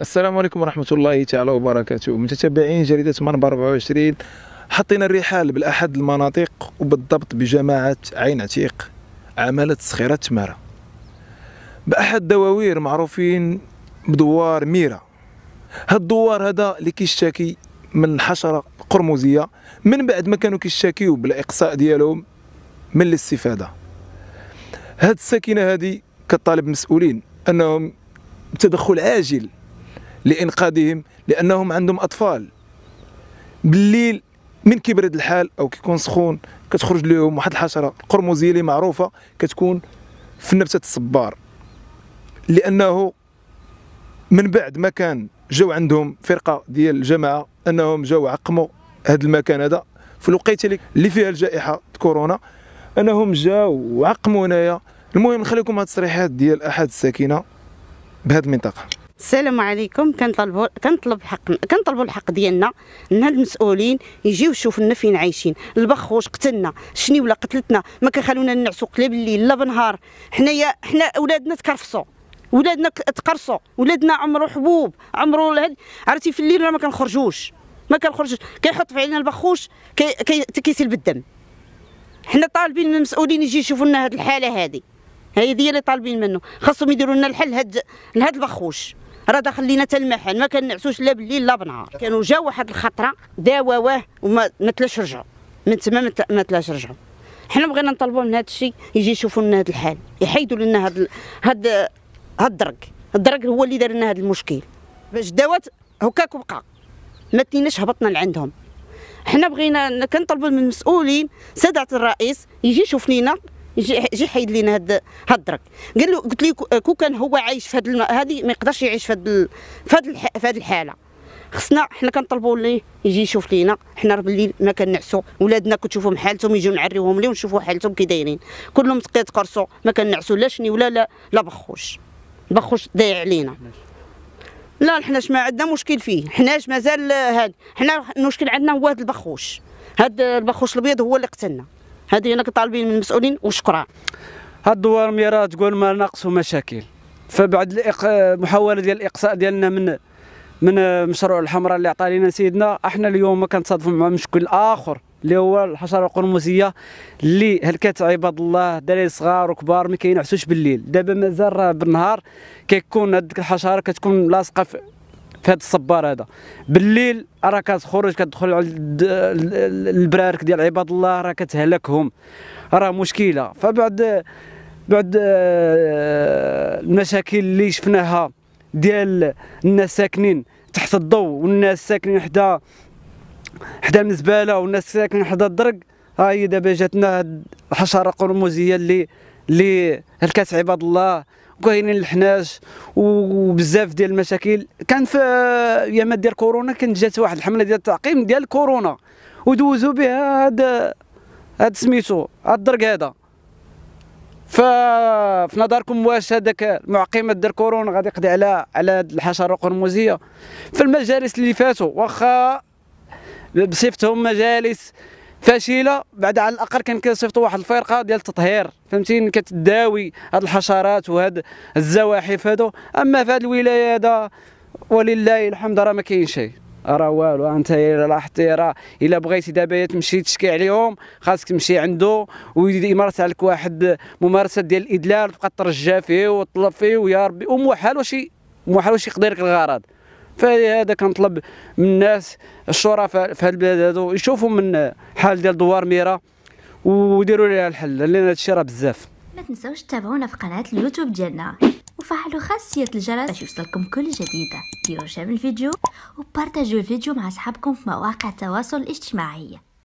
السلام عليكم ورحمة الله تعالى وبركاته متتبعين جريدة منبر 24 حطينا الرحال بالأحد المناطق وبالضبط بجماعة عين عتيق عملة صخيرة تمارة بأحد دواوير معروفين بدوار ميرا هاد الدوار هذا اللي كيشتكي من حشرة قرمزية من بعد ما كانوا كيشتكيو بالإقصاء ديالهم من الاستفادة هاد الساكنة هذه كطالب مسؤولين أنهم تدخل عاجل لإنقاذهم لأنهم عندهم أطفال بالليل من كيبرد الحال أو كيكون سخون كتخرج لهم واحد الحشرة القرمزية اللي معروفة كتكون في نبتة الصبار لأنه من بعد ما كان جاو عندهم فرقة ديال الجماعة أنهم جاو عقموا هذا المكان هذا في الوقيته اللي فيها الجائحة كورونا أنهم جاو وعقموا هنايا المهم نخليكم هاد التصريحات ديال أحد الساكنة بهذه المنطقة السلام عليكم كنطلبوا كنطلب الحق كنطلبوا الحق ديالنا من هاد المسؤولين يجيو يشوفوا لنا فين عايشين البخوش قتلنا شني ولا قتلتنا ما كيخلونا نعسوا لا بالليل لا بنهار حنايا حنا ولادنا تكرفصوا ولادنا تقرصوا ولادنا عمرو حبوب عمرو العد عرفتي في الليل راه ما كنخرجوش ما كنخرجوش كيحط في علينا البخوش كي بالدم حنا طالبين من المسؤولين يجي يشوفوا لنا هاد الحاله هذه هي دي اللي طالبين منه خاصهم يديروا لنا الحل لهاد لهاد البخوش راه داخل لينا حتى المحل ما كنعسوش لا بالليل لا بنهار كانوا جا واحد الخطره داواوه وما تلاش رجعوا من تما ما تلاش رجعوا حنا بغينا نطلبوا من هذا الشيء يجي يشوفوا لنا هذا الحال يحيدوا لنا هذا هذا هذا الدرك الدرك هو اللي دار لنا هذا المشكل باش داوات هكاك وبقى ما تنيناش هبطنا لعندهم حنا بغينا كنطلبوا من المسؤولين ساده الرئيس يجي يشوف لينا جي جي حيد لينا هاد هاد الدرك قال له قلت لي كو كان هو عايش في هاد هذه ما يقدرش يعيش في هاد في هاد, الح... في هاد الحاله خصنا حنا كنطلبوا ليه يجي يشوف لينا حنا راه بالليل ما كنعسوا ولادنا كتشوفهم حالتهم يجيو نعريوهم ليه ونشوفوا حالتهم كي دايرين كلهم تقيت قرصوا ما كنعسوا لا شني ولا لا لا بخوش بخوش ضايع علينا لا حناش ما عندنا مشكل فيه حناش مازال هاد حنا المشكل عندنا هو هاد البخوش هاد البخوش الابيض هو اللي قتلنا هذه هنا كطالبين من المسؤولين وشكرا هاد الدوار راه تقول ما ناقص مشاكل فبعد الإق... محاوله ديال الاقصاء ديالنا من من مشروع الحمراء اللي عطى لنا سيدنا احنا اليوم كنتصادفوا مع مشكل اخر اللي هو الحشره القرمزيه اللي هلكات عباد الله دراري صغار وكبار ما كينعسوش بالليل دابا مازال راه بالنهار كيكون هذيك الحشره كتكون لاصقه في في هذا الصبار هذا بالليل راه كتخرج كتدخل على البرارك ديال عباد الله راه كتهلكهم راه مشكله فبعد بعد آه، المشاكل اللي شفناها ديال الناس ساكنين تحت الضوء والناس ساكنين حدا حدا الزباله والناس ساكنين حدا الدرك ها هي دابا جاتنا الحشره القرمزيه اللي اللي هلكات عباد الله كاينين الحناش وبزاف ديال المشاكل كان في ايامات آه، ديال كورونا كانت جات واحد الحمله ديال التعقيم ديال كورونا ودوزوا بها هاد هاد سميتو هاد الدرك هذا في نظركم واش هذاك المعقم ديال كورونا غادي يقضي على على هاد الحشره القرمزيه في المجالس اللي فاتوا واخا بصفتهم مجالس فشيله بعد على الاقل كان كيصيفطوا واحد الفرقه ديال التطهير فهمتيني كتداوي هاد الحشرات وهاد الزواحف هادو اما في هاد الولايه هذا ولله الحمد راه ما كاين شيء راه والو انت لاحظتي راه الا بغيتي دابا تمشي تشكي عليهم خاصك تمشي عنده ويمارس عليك واحد ممارسه ديال الادلال تبقى ترجى فيه وتطلب فيه ويا ربي وموحل واش موحل واش يقضي لك الغرض فهذا كنطلب من الناس الشرفاء في هذه البلاد هادو يشوفوا من حال ديال دوار ميرا وديروا ليها الحل لان الشيء راه بزاف ما تنساوش تتابعونا في قناه اليوتيوب ديالنا وفعلوا خاصيه الجرس باش يوصلكم كل جديد ديروا شير الفيديو وبارطاجيو الفيديو مع اصحابكم في مواقع التواصل الاجتماعي